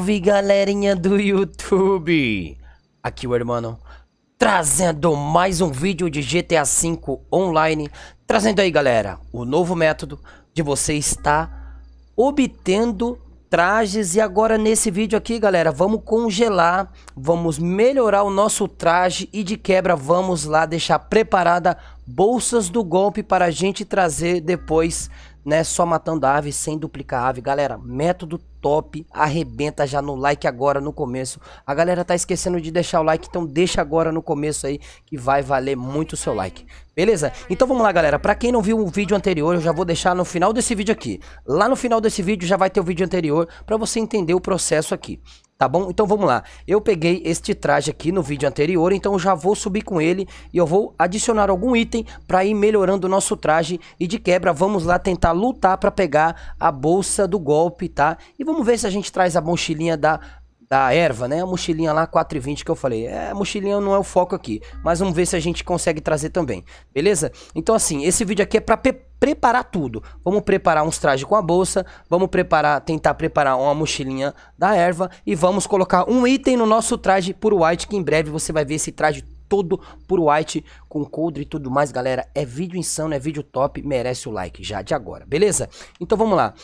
Salve galerinha do YouTube! Aqui o irmão trazendo mais um vídeo de GTA V online. Trazendo aí galera, o novo método de você estar obtendo trajes. E agora nesse vídeo aqui galera, vamos congelar, vamos melhorar o nosso traje e de quebra vamos lá deixar preparada bolsas do golpe para a gente trazer depois né? Só matando a ave sem duplicar a ave. Galera, método top. Arrebenta já no like agora no começo. A galera tá esquecendo de deixar o like, então deixa agora no começo aí que vai valer muito o seu like. Beleza? Então vamos lá, galera. Pra quem não viu o vídeo anterior, eu já vou deixar no final desse vídeo aqui. Lá no final desse vídeo já vai ter o vídeo anterior pra você entender o processo aqui. Tá bom? Então vamos lá. Eu peguei este traje aqui no vídeo anterior, então já vou subir com ele e eu vou adicionar algum item para ir melhorando o nosso traje e de quebra vamos lá tentar lutar para pegar a bolsa do golpe, tá? E vamos ver se a gente traz a mochilinha da da erva, né? A mochilinha lá 4,20 que eu falei. É, a mochilinha não é o foco aqui, mas vamos ver se a gente consegue trazer também. Beleza? Então assim, esse vídeo aqui é para preparar tudo. Vamos preparar uns trajes com a bolsa, vamos preparar, tentar preparar uma mochilinha da erva e vamos colocar um item no nosso traje por white que em breve você vai ver esse traje todo por white com coldre e tudo mais, galera. É vídeo insano, é vídeo top, merece o like já de agora, beleza? Então vamos lá.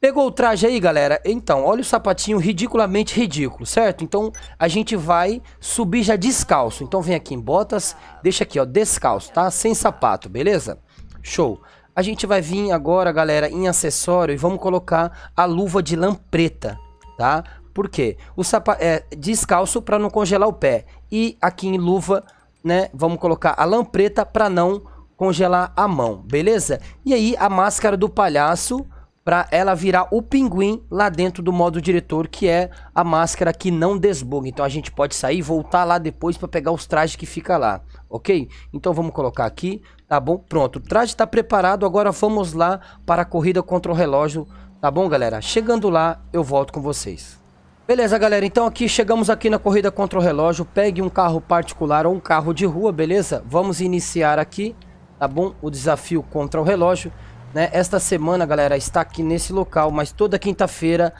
Pegou o traje aí, galera? Então, olha o sapatinho ridiculamente ridículo, certo? Então, a gente vai subir já descalço. Então, vem aqui em botas, deixa aqui, ó, descalço, tá? Sem sapato, beleza? Show. A gente vai vir agora, galera, em acessório e vamos colocar a luva de lã preta, tá? Por quê? O sapato é descalço para não congelar o pé. E aqui em luva, né, vamos colocar a lã preta para não congelar a mão, beleza? E aí a máscara do palhaço para ela virar o pinguim lá dentro do modo diretor, que é a máscara que não desbuga. Então a gente pode sair e voltar lá depois para pegar os trajes que fica lá, ok? Então vamos colocar aqui, tá bom? Pronto, o traje está preparado, agora vamos lá para a corrida contra o relógio, tá bom galera? Chegando lá, eu volto com vocês. Beleza, galera, então aqui chegamos aqui na corrida contra o relógio, pegue um carro particular ou um carro de rua, beleza? Vamos iniciar aqui, tá bom? O desafio contra o relógio. Né? Esta semana, galera, está aqui nesse local, mas toda quinta-feira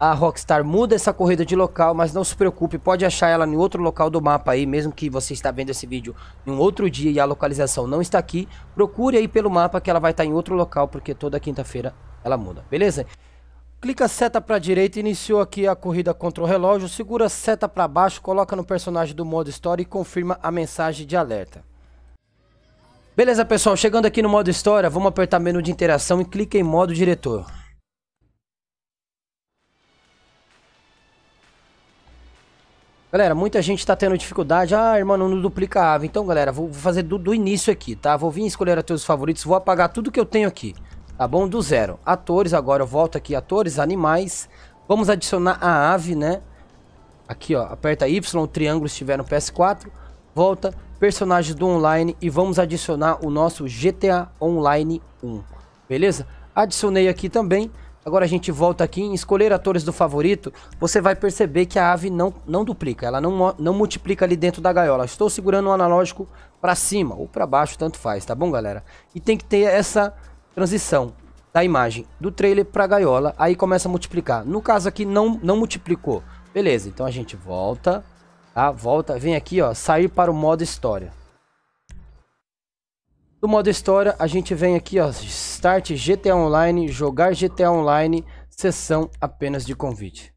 a Rockstar muda essa corrida de local, mas não se preocupe, pode achar ela em outro local do mapa aí, mesmo que você está vendo esse vídeo em um outro dia e a localização não está aqui, procure aí pelo mapa que ela vai estar em outro local, porque toda quinta-feira ela muda, beleza? Clica seta para direita, iniciou aqui a corrida contra o relógio, segura seta para baixo, coloca no personagem do modo história e confirma a mensagem de alerta. Beleza, pessoal, chegando aqui no modo história, vamos apertar menu de interação e clica em modo diretor. Galera, muita gente está tendo dificuldade. Ah, irmão, não duplica a ave. Então, galera, vou fazer do, do início aqui, tá? Vou vir escolher atores favoritos, vou apagar tudo que eu tenho aqui, tá bom? Do zero. Atores, agora eu volto aqui, atores, animais. Vamos adicionar a ave, né? Aqui, ó, aperta Y, o triângulo estiver no PS4. Volta, personagens do online e vamos adicionar o nosso GTA Online 1, beleza? Adicionei aqui também, agora a gente volta aqui em escolher atores do favorito, você vai perceber que a ave não, não duplica, ela não, não multiplica ali dentro da gaiola. Estou segurando o analógico para cima ou para baixo, tanto faz, tá bom galera? E tem que ter essa transição da imagem do trailer para a gaiola, aí começa a multiplicar. No caso aqui não, não multiplicou, beleza, então a gente volta Tá? Volta, vem aqui, ó, sair para o modo história. Do modo história, a gente vem aqui, ó, Start GTA Online, jogar GTA Online, sessão apenas de convite.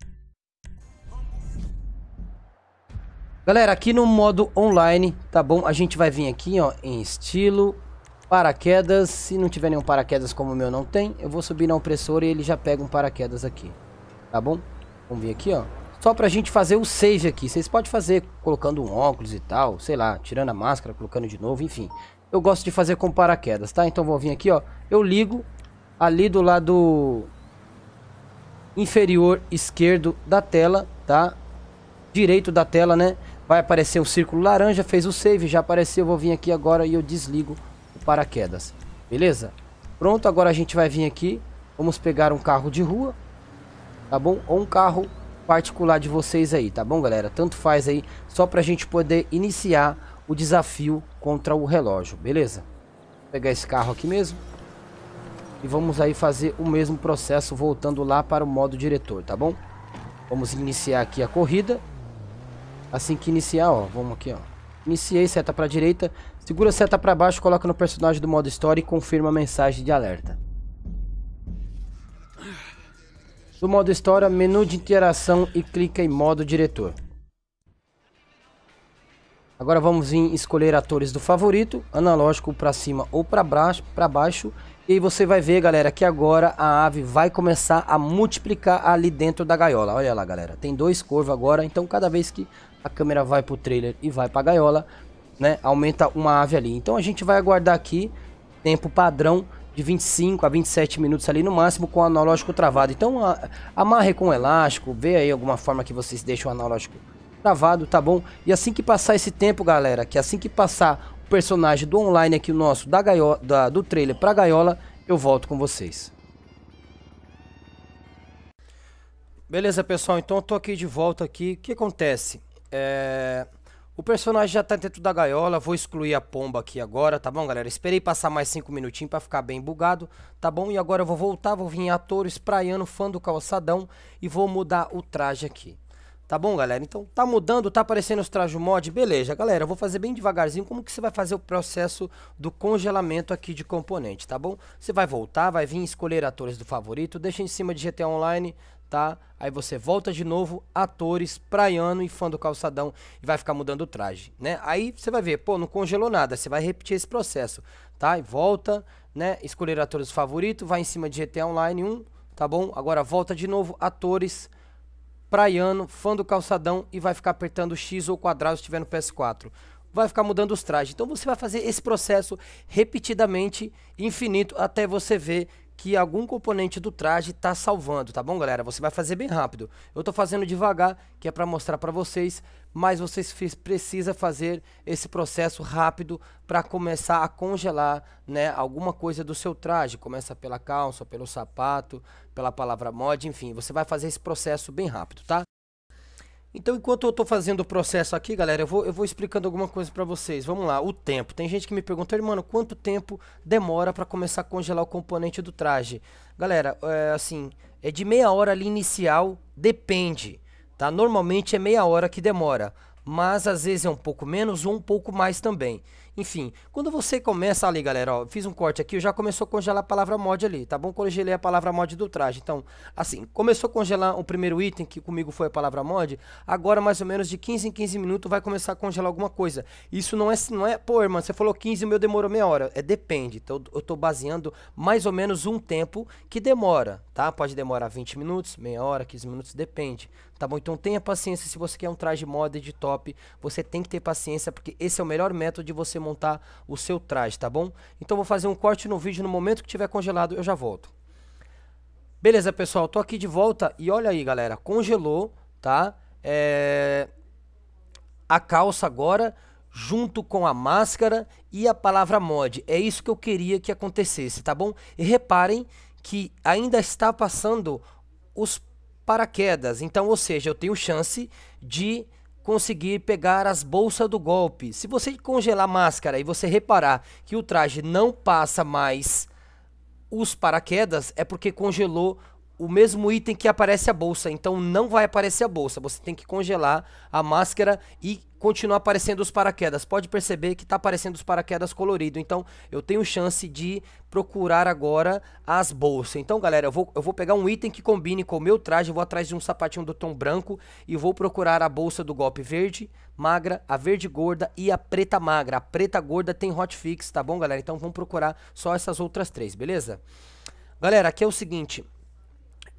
Galera, aqui no modo online, tá bom? A gente vai vir aqui, ó, em estilo, paraquedas. Se não tiver nenhum paraquedas como o meu não tem, eu vou subir na opressora e ele já pega um paraquedas aqui, tá bom? Vamos vir aqui, ó só pra gente fazer o save aqui. Vocês podem fazer colocando um óculos e tal, sei lá, tirando a máscara, colocando de novo, enfim. Eu gosto de fazer com paraquedas, tá? Então vou vir aqui, ó. Eu ligo ali do lado inferior esquerdo da tela, tá? Direito da tela, né? Vai aparecer um círculo laranja, fez o save, já apareceu. vou vir aqui agora e eu desligo o paraquedas. Beleza? Pronto, agora a gente vai vir aqui. Vamos pegar um carro de rua, tá bom? Ou um carro particular de vocês aí, tá bom, galera? Tanto faz aí, só pra gente poder iniciar o desafio contra o relógio, beleza? Vou pegar esse carro aqui mesmo. E vamos aí fazer o mesmo processo voltando lá para o modo diretor, tá bom? Vamos iniciar aqui a corrida. Assim que iniciar, ó, vamos aqui, ó. Iniciei, seta para direita, segura a seta para baixo, coloca no personagem do modo história e confirma a mensagem de alerta. Do modo história, menu de interação e clica em modo diretor. Agora vamos em escolher atores do favorito, analógico para cima ou para baixo, para baixo, e aí você vai ver, galera, que agora a ave vai começar a multiplicar ali dentro da gaiola. Olha lá, galera, tem dois corvos agora, então cada vez que a câmera vai pro trailer e vai para gaiola, né, aumenta uma ave ali. Então a gente vai aguardar aqui tempo padrão de 25 a 27 minutos ali no máximo com o analógico travado. Então a, amarre com um elástico, vê aí alguma forma que vocês deixam o analógico travado, tá bom? E assim que passar esse tempo, galera, que assim que passar o personagem do online aqui o nosso da gaiola, da, do trailer pra gaiola, eu volto com vocês. Beleza, pessoal, então eu tô aqui de volta aqui. O que acontece? É... O personagem já tá dentro da gaiola, vou excluir a pomba aqui agora, tá bom, galera? Esperei passar mais 5 minutinhos pra ficar bem bugado, tá bom? E agora eu vou voltar, vou vir em ator, espraiando, fã do calçadão e vou mudar o traje aqui. Tá bom, galera? Então, tá mudando, tá aparecendo os trajo mod, beleza. Galera, eu vou fazer bem devagarzinho como que você vai fazer o processo do congelamento aqui de componente, tá bom? Você vai voltar, vai vir escolher atores do favorito, deixa em cima de GTA Online, tá? Aí você volta de novo, atores, praiano e fã do calçadão e vai ficar mudando o traje, né? Aí você vai ver, pô, não congelou nada, você vai repetir esse processo, tá? E volta, né? Escolher atores do favorito, vai em cima de GTA Online 1, tá bom? Agora volta de novo, atores, praiano praiano, fã do calçadão e vai ficar apertando X ou quadrado se estiver no PS4. Vai ficar mudando os trajes. Então você vai fazer esse processo repetidamente, infinito, até você ver que algum componente do traje está salvando, tá bom, galera? Você vai fazer bem rápido. Eu estou fazendo devagar, que é para mostrar para vocês, mas vocês precisa fazer esse processo rápido para começar a congelar, né, alguma coisa do seu traje. Começa pela calça, pelo sapato, pela palavra mod, enfim, você vai fazer esse processo bem rápido, tá? Então, enquanto eu estou fazendo o processo aqui, galera, eu vou, eu vou explicando alguma coisa para vocês. Vamos lá, o tempo. Tem gente que me pergunta, mano, quanto tempo demora para começar a congelar o componente do traje? Galera, é, assim, é de meia hora ali inicial, depende, tá? Normalmente é meia hora que demora, mas às vezes é um pouco menos ou um pouco mais também. Enfim, quando você começa ali, galera, ó, fiz um corte aqui, eu já começou a congelar a palavra mod ali, tá bom? Congelei a palavra mod do traje. Então, assim, começou a congelar o primeiro item, que comigo foi a palavra mod, agora mais ou menos de 15 em 15 minutos vai começar a congelar alguma coisa. Isso não é, não é pô, irmão, você falou 15, o meu demorou meia hora. É depende, então eu tô baseando mais ou menos um tempo que demora, tá? Pode demorar 20 minutos, meia hora, 15 minutos, depende, tá bom? Então tenha paciência, se você quer um traje mod de top, você tem que ter paciência, porque esse é o melhor método de você montar o seu traje, tá bom? Então vou fazer um corte no vídeo no momento que tiver congelado, eu já volto. Beleza, pessoal, tô aqui de volta e olha aí, galera, congelou, tá? É... A calça agora junto com a máscara e a palavra mod. É isso que eu queria que acontecesse, tá bom? E reparem que ainda está passando os paraquedas. Então, ou seja, eu tenho chance de conseguir pegar as bolsas do golpe. Se você congelar a máscara e você reparar que o traje não passa mais os paraquedas, é porque congelou o mesmo item que aparece a bolsa. Então não vai aparecer a bolsa. Você tem que congelar a máscara e continuar aparecendo os paraquedas. Pode perceber que está aparecendo os paraquedas colorido. Então eu tenho chance de procurar agora as bolsas. Então galera, eu vou, eu vou pegar um item que combine com o meu traje. Eu vou atrás de um sapatinho do tom branco e vou procurar a bolsa do golpe verde magra, a verde gorda e a preta magra. A preta gorda tem hotfix, tá bom galera? Então vamos procurar só essas outras três, beleza? Galera, aqui é o seguinte...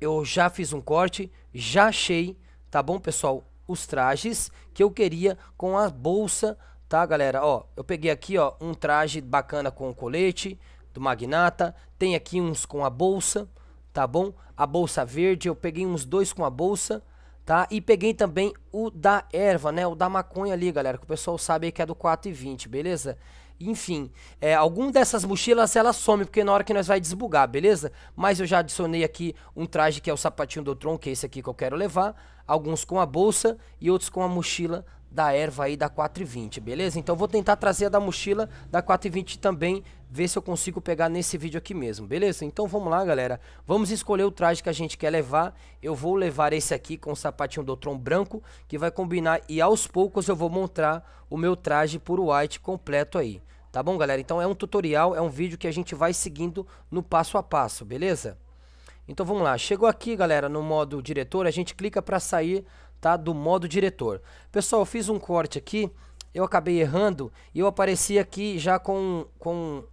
Eu já fiz um corte, já achei, tá bom, pessoal? Os trajes que eu queria com a bolsa, tá, galera? Ó, eu peguei aqui, ó, um traje bacana com o colete do Magnata. Tem aqui uns com a bolsa, tá bom? A bolsa verde, eu peguei uns dois com a bolsa, tá? E peguei também o da erva, né? O da maconha ali, galera, que o pessoal sabe que é do 4,20, beleza? Beleza? Enfim, é, algum dessas mochilas ela some, porque na hora que nós vai desbugar, beleza? Mas eu já adicionei aqui um traje que é o sapatinho do Tron, que é esse aqui que eu quero levar. Alguns com a bolsa e outros com a mochila da erva aí da 420, beleza? Então vou tentar trazer a da mochila da 420 também ver se eu consigo pegar nesse vídeo aqui mesmo, beleza? Então vamos lá, galera. Vamos escolher o traje que a gente quer levar. Eu vou levar esse aqui com o sapatinho do Tron branco, que vai combinar. E aos poucos eu vou montar o meu traje por white completo aí. Tá bom, galera? Então é um tutorial, é um vídeo que a gente vai seguindo no passo a passo, beleza? Então vamos lá. Chegou aqui, galera, no modo diretor, a gente clica para sair tá, do modo diretor. Pessoal, eu fiz um corte aqui, eu acabei errando e eu apareci aqui já com, com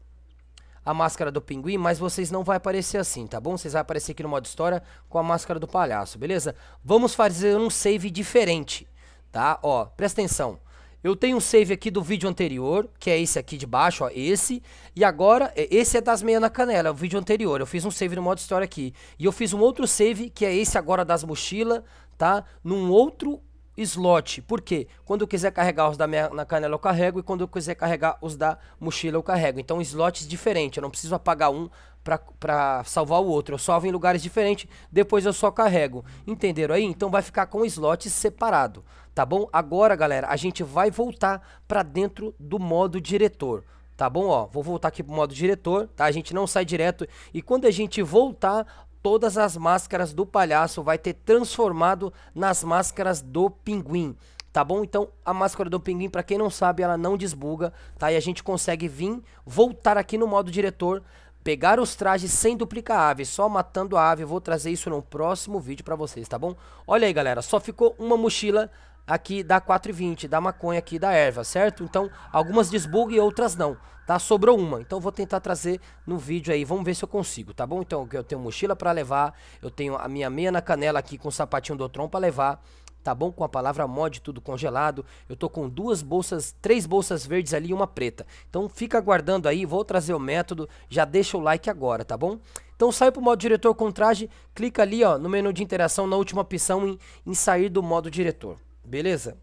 a máscara do pinguim, mas vocês não vai aparecer assim, tá bom? Vocês vão aparecer aqui no modo história com a máscara do palhaço, beleza? Vamos fazer um save diferente, tá? Ó, presta atenção. Eu tenho um save aqui do vídeo anterior, que é esse aqui de baixo, ó, esse. E agora, é, esse é das meias na canela, o vídeo anterior. Eu fiz um save no modo história aqui. E eu fiz um outro save, que é esse agora das mochilas, tá? Num outro slot. Por quê? Quando eu quiser carregar os da minha na canela eu carrego e quando eu quiser carregar os da mochila eu carrego. Então slots diferente, eu não preciso apagar um para salvar o outro. Eu salvo em lugares diferentes, depois eu só carrego. Entenderam aí? Então vai ficar com slots separado, tá bom? Agora, galera, a gente vai voltar para dentro do modo diretor. Tá bom, ó, vou voltar aqui pro modo diretor, tá? A gente não sai direto e quando a gente voltar todas as máscaras do palhaço vai ter transformado nas máscaras do pinguim. Tá bom? Então, a máscara do pinguim, para quem não sabe, ela não desbuga, tá? E a gente consegue vir, voltar aqui no modo diretor, pegar os trajes sem duplicar a ave, só matando a ave. Vou trazer isso no próximo vídeo para vocês, tá bom? Olha aí, galera, só ficou uma mochila aqui da 4,20, da maconha aqui da erva, certo? Então, algumas desbug e outras não, tá? Sobrou uma, então vou tentar trazer no vídeo aí, vamos ver se eu consigo, tá bom? Então, eu tenho mochila para levar, eu tenho a minha meia na canela aqui com o sapatinho do Tron para levar, tá bom? Com a palavra mod, tudo congelado. Eu tô com duas bolsas, três bolsas verdes ali e uma preta. Então fica aguardando aí, vou trazer o método, já deixa o like agora, tá bom? Então sai pro modo diretor com traje, clica ali ó, no menu de interação na última opção em, em sair do modo diretor. Beleza?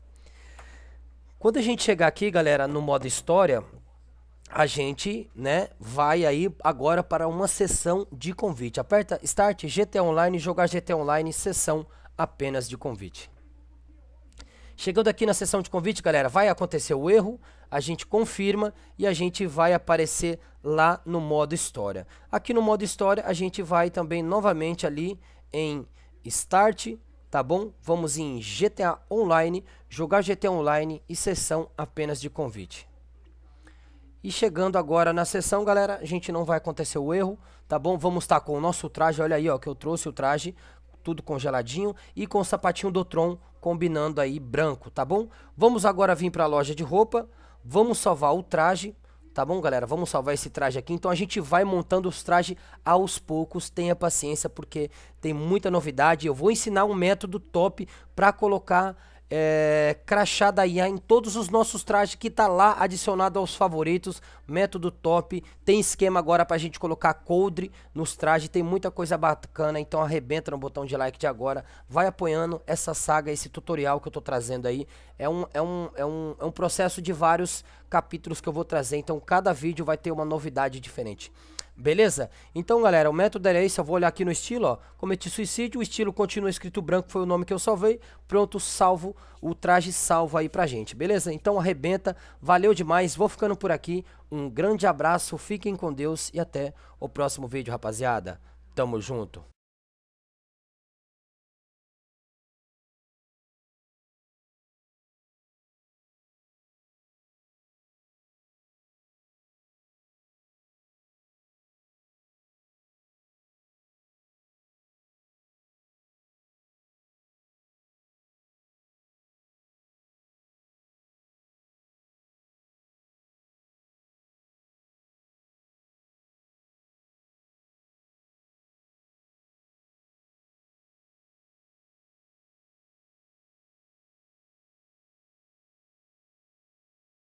Quando a gente chegar aqui, galera, no modo história, a gente, né, vai aí agora para uma sessão de convite. Aperta Start GT Online, jogar GT Online, sessão apenas de convite. Chegando aqui na sessão de convite, galera, vai acontecer o erro, a gente confirma e a gente vai aparecer lá no modo história. Aqui no modo história, a gente vai também novamente ali em Start, tá bom? Vamos em GTA Online, jogar GTA Online e sessão apenas de convite. E chegando agora na sessão, galera, a gente não vai acontecer o erro, tá bom? Vamos estar tá com o nosso traje, olha aí, ó, que eu trouxe o traje, tudo congeladinho, e com o sapatinho do Tron, combinando aí branco, tá bom? Vamos agora vir para a loja de roupa, vamos salvar o traje, Tá bom, galera? Vamos salvar esse traje aqui. Então a gente vai montando os trajes aos poucos. Tenha paciência, porque tem muita novidade. Eu vou ensinar um método top para colocar é, crachá da IA em todos os nossos trajes que tá lá adicionado aos favoritos, método top, tem esquema agora pra gente colocar coldre nos trajes, tem muita coisa bacana, então arrebenta no botão de like de agora, vai apoiando essa saga, esse tutorial que eu tô trazendo aí, é um, é um, é um, é um processo de vários capítulos que eu vou trazer, então cada vídeo vai ter uma novidade diferente. Beleza? Então, galera, o método era esse. Eu vou olhar aqui no estilo, ó. Cometi suicídio, o estilo continua escrito branco, foi o nome que eu salvei. Pronto, salvo, o traje salvo aí pra gente, beleza? Então arrebenta, valeu demais, vou ficando por aqui. Um grande abraço, fiquem com Deus e até o próximo vídeo, rapaziada. Tamo junto.